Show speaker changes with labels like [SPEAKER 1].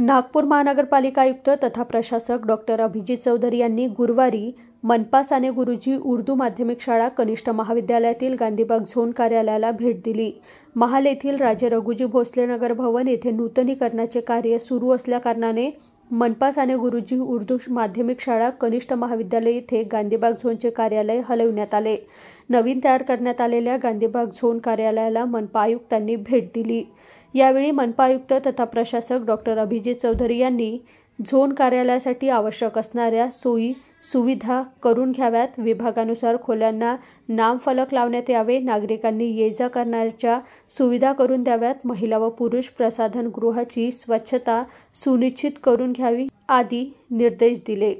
[SPEAKER 1] नागपूर महानगरपालिका आयुक्त तथा प्रशासक डॉक्टर अभिजित चौधरी यांनी गुरुवारी मनपा साने गुरुजी उर्दू माध्यमिक शाळा कनिष्ठ महाविद्यालयातील गांधीबाग झोन कार्यालयाला भेट दिली महाल येथील राजे रघुजी भोसले नगर भवन येथे नूतनीकरणाचे कार्य सुरू असल्याकारणाने मनपा साने गुरुजी उर्दू माध्यमिक शाळा कनिष्ठ महाविद्यालय येथे गांधीबाग झोनचे कार्यालय हलविण्यात आले नवीन तयार करण्यात आलेल्या गांधीबाग झोन कार्यालयाला मनपा आयुक्तांनी भेट दिली यावेळी मनपा आयुक्त तथा प्रशासक डॉक्टर अभिजित चौधरी यांनी झोन कार्यालयासाठी आवश्यक असणाऱ्या सोयी सुविधा करून घ्याव्यात विभागानुसार खोल्यांना नामफलक लावण्यात यावे नागरिकांनी ये जा करण्याच्या सुविधा करून द्याव्यात महिला व पुरुष प्रसाधनगृहाची स्वच्छता सुनिश्चित करून घ्यावी आदी निर्देश दिले